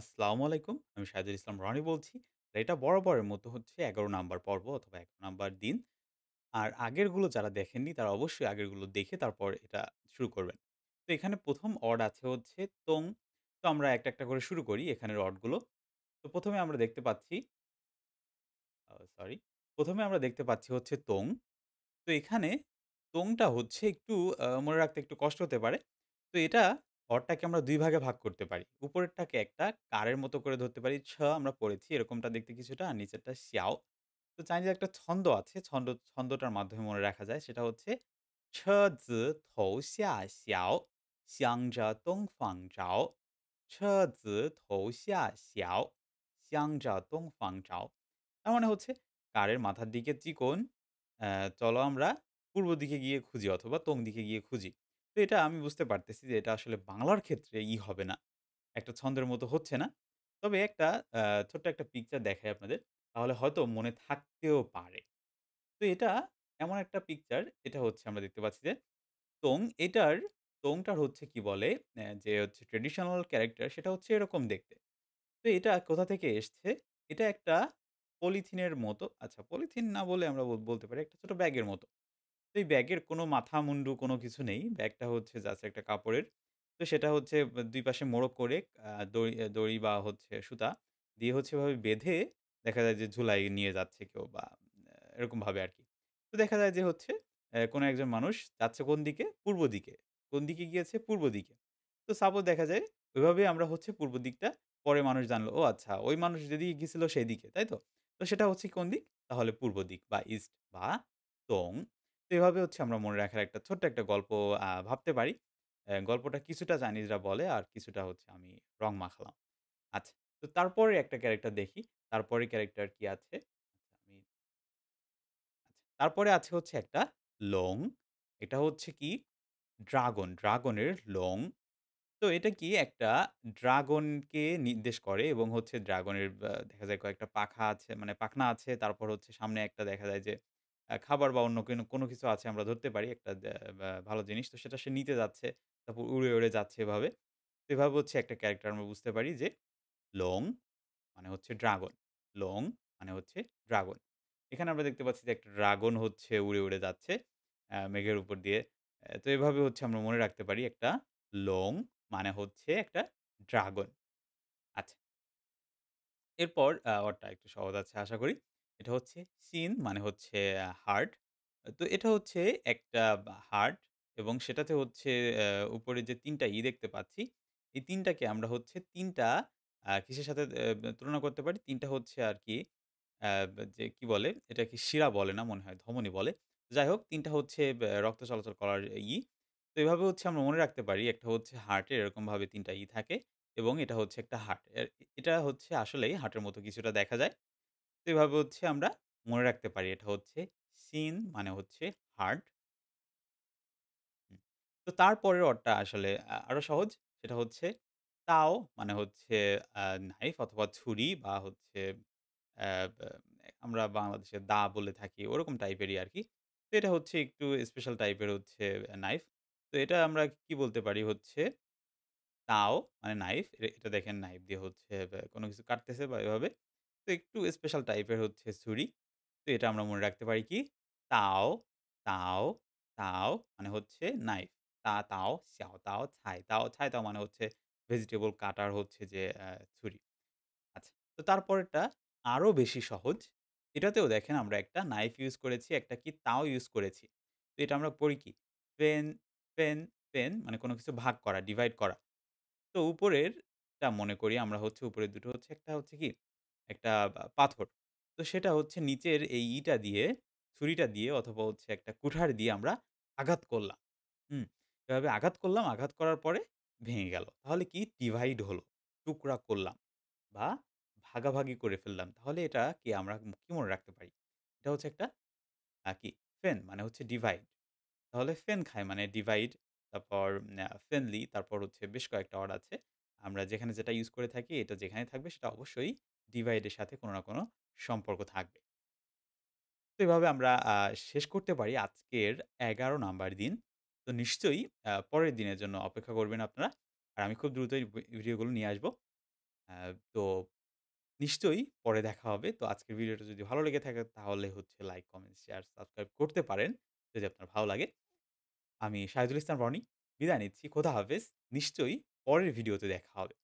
আসসালামু আলাইকুম। আমি সাইদুল ইসলাম রনি বলছি। আর এটা বরাবরের মতো হচ্ছে এগারো নাম্বার পর্ব অথবা এগারো নাম্বার দিন। আর আগেরগুলো যারা দেখেননি তারা অবশ্যই আগেরগুলো দেখে তারপর এটা শুরু করবেন। তো এখানে প্রথম অড আছে হচ্ছে তোং। তো আমরা একটা, একটা করে শুরু করি এখানের অডগুলো। তো প্রথমে আমরা দেখতে পাচ্ছি সরি। প্রথমে আমরা দেখতে পাচ্ছি হচ্ছে তোং। তো এখানে তোংটা হচ্ছে একটু মনে রাখতে একটু কষ্ট হতে পারে। তো এটা ঘরটাকে আমরা দুই ভাগে ভাগ করতে পারি। উপরেরটাকে একটা কারের মতো করে ধরতে পারি। ছ আমরা পড়েছি এরকমটা দেখতে কিছুটা, আর নিচেরটা সিয়াও। তো চাইনিজ একটা ছন্দ আছে। ছন্দ ছন্দটার মাধ্যমে মনে রাখা যায়। সেটা হচ্ছে ছ জ থৌ xiā xiǎo, xiāng জা dōng fāng ছ জ থৌ xiā xiǎo, xiāng জা dōng fāng তার মানে হচ্ছে কারের মাথার দিকে চিকন, চলো আমরা পূর্ব দিকে গিয়ে খুঁজি অথবা তোং দিকে গিয়ে খুঁজি। তো এটা আমি বুঝতে পারতেছি যে এটা আসলে বাংলার ক্ষেত্রে ই হবে না। একটা ছন্দের মতো হচ্ছে না। তবে একটা ছোট্ট একটা পিকচার দেখাই আপনাদের। তাহলে হয়তো মনে থাকতেও পারে। তো এটা এমন একটা পিকচার এটা হচ্ছে আমরা দেখতে পাচ্ছি যে তোং এটার তোংটার হচ্ছে কি বলে যে হচ্ছে ট্রেডিশনাল ক্যারেক্টার সেটা হচ্ছে এরকম দেখতে। তো এটা কোথা থেকে এসছে? এটা একটা পলিথিনের মতো আচ্ছা পলিথিন না বলে আমরা বলতে পারি একটা ছোট ব্যাগের মতো। তো এই ব্যাগের কোনো মাথা মুন্ডু কোনো কিছু নেই। ব্যাগটা হচ্ছে জাস্ট একটা কাপড়ের। তো সেটা হচ্ছে দুই পাশে মোড়ক করে দড়ি দড়ি বা হচ্ছে সুতা দিয়ে হচ্ছে ভাবে বেঁধে দেখা যায় যে ঝুলাই নিয়ে যাচ্ছে কেউ বা এরকমভাবে আর কি তো দেখা যায় যে হচ্ছে কোনো একজন মানুষ যাচ্ছে কোন দিকে? পূর্ব দিকে। কোন দিকে গিয়েছে? পূর্ব দিকে। তো সাপোজ দেখা যায় ওইভাবে আমরা হচ্ছে পূর্ব দিকটা পরে মানুষ জানলো, "ও আচ্ছা ওই মানুষ যেদিকে সেই দিকে তাই তো? তো সেটা হচ্ছে কোন দিক? তাহলে পূর্ব দিক বা ইস্ট বা তং তো এভাবে হচ্ছে আমরা মনে রাখার একটা ছোট্ট একটা গল্প ভাবতে পারি। গল্পটা কিছুটা চাইনিজরা বলে আর কিছুটা হচ্ছে আমি রং মাখালাম। আচ্ছা, তো তারপরে একটা ক্যারেক্টার দেখি। তারপরে ক্যারেক্টার কি আছে? আচ্ছা, আমি আচ্ছা, তারপরে আছে হচ্ছে একটা লং। এটা হচ্ছে কি ড্রাগন, ড্রাগনের লং। তো এটা কি একটা ড্রাগনকে নির্দেশ করে এবং হচ্ছে ড্রাগনের দেখা যায় কয়েকটা পাখা আছে মানে পাখনা আছে। তারপর হচ্ছে সামনে একটা দেখা যায় যে খাবার বা অন্য কোনো কিছু আছে আমরা ধরতে পারি একটা ভালো জিনিস। তো সেটা সে নিতে যাচ্ছে। তারপর উড়ে, উড়ে যাচ্ছে এভাবে। তো এভাবে হচ্ছে একটা ক্যারেক্টার আমরা বুঝতে পারি যে লং মানে হচ্ছে ড্রাগন। লং মানে হচ্ছে ড্রাগন। এখানে আমরা দেখতে পাচ্ছি যে একটা ড্রাগন হচ্ছে উড়ে, উড়ে যাচ্ছে মেঘের উপর দিয়ে। তো এভাবে হচ্ছে আমরা মনে রাখতে পারি একটা লং মানে হচ্ছে একটা ড্রাগন। আচ্ছা। এরপর আ ওরটা একটু সহজ আছে আশা করি। এটা হচ্ছে সিন মানে হচ্ছে হার্ট। তো এটা হচ্ছে একটা বা হার্ট এবং সেটাতে হচ্ছে উপরে যে তিনটা ই দেখতে পাচ্ছি, এই তিনটাকে আমরা হচ্ছে তিনটা কিসের সাথে তুলনা করতে পারি? তিনটা হচ্ছে আর কি যে কি বলে? এটা কি শিরা বলে না মনে হয়, ধমনি বলে। যাই হোক তিনটা হচ্ছে রক্ত চলাচল করার ই। তো এভাবে হচ্ছে আমরা মনে রাখতে পারি একটা হচ্ছে হার্টের এরকমভাবে তিনটা ই থাকে এবং এটা হচ্ছে একটা হার্ট। এটা হচ্ছে আসলেই হার্টের মতো কিছুটা দেখা যায়। এভাবে হচ্ছে আমরা মনে রাখতে পারি এটা হচ্ছে সিন মানে হচ্ছে হার্ট তো তারপরের অরটা আসলে আ সহজ। সেটা হচ্ছে তাও মানে হচ্ছে নাইফ অথবা ছুরি বা হচ্ছে আমরা বাংলাদেশে দা বলে থাকি ওরকম টাইপেরই আরকি। তো এটা হচ্ছে একটু স্পেশাল টাইপের হচ্ছে নাইফ। তো এটা আমরা কি বলতে পারি হচ্ছে তাও মানে নাইফ। এটা দেখেন নাইফ দিয়ে হচ্ছে কোনো কিছু কাটতেছে বা এভাবে। তো একটু স্পেশাল টাইপের হচ্ছে ছুরি। তো এটা আমরা মনে রাখতে পারি কি? তাও, তাও, তাও মানে হচ্ছে নাইফ। তা তাও, চাও তাও, ছাই তাও, ছাই তাও মানে হচ্ছে ভেজিটেবল কাটার হচ্ছে যে ছুরি। আচ্ছা, তো তারপরেরটা আরও বেশি সহজ। এটাতেও দেখেন আমরা একটা নাইফ ইউজ করেছি, একটা কি তাও ইউজ করেছি। তো এটা আমরা পড়ি কি? পেন, পেন, পেন মানে কোনো কিছু ভাগ করা, ডিভাইড করা। তো উপরেরটা মনে করি আমরা হচ্ছে উপরের দুটো হচ্ছে একটা হচ্ছে কি একটা পাথর। তো সেটা হচ্ছে নিচের এই ইটা দিয়ে, ছুরিটা দিয়ে অথবা হচ্ছে একটা কুঠার দিয়ে আমরা আঘাত করলাম। হুম? এভাবে আঘাত করলাম, আঘাত করার পরে ভেঙে গেল। তাহলে কি ডিভাইড হলো। টুকরা করলাম বা ভাগাভাগি করে ফেললাম। তাহলে এটাকে আমরা কি মনে রাখতে পারি? এটা হচ্ছে একটা কি ফেন মানে হচ্ছে ডিভাইড। তাহলে ফেন খায় মানে ডিভাইড তারপর ফ্রেন্ডলি তারপর হচ্ছে বেশ কয়েকটা ওয়ার্ড আছে। আমরা যেখানে যেটা ইউজ করে থাকি এটা যেখানে থাকবে সেটা অবশ্যই ডিভাইডের সাথে কোনো না কোনো সম্পর্ক থাকবে তো এভাবে আমরা শেষ করতে পারি আজকের এগারো নাম্বার দিন তো নিশ্চয়ই পরের দিনের জন্য অপেক্ষা করবেন আপনারা আর আমি খুব দ্রুতই ভিডিওগুলো নিয়ে আসবো তো নিশ্চয়ই পরে দেখা হবে তো আজকের ভিডিওটা যদি ভালো লেগে থাকে তাহলে হচ্ছে লাইক কমেন্ট শেয়ার সাবস্ক্রাইব করতে পারেন যদি আপনার ভালো লাগে আমি শাহিদুল ইসলাম রনি বিদায় নিচ্ছি কোথা হাফেজ নিশ্চয়ই পরের ভিডিওতে দেখা হবে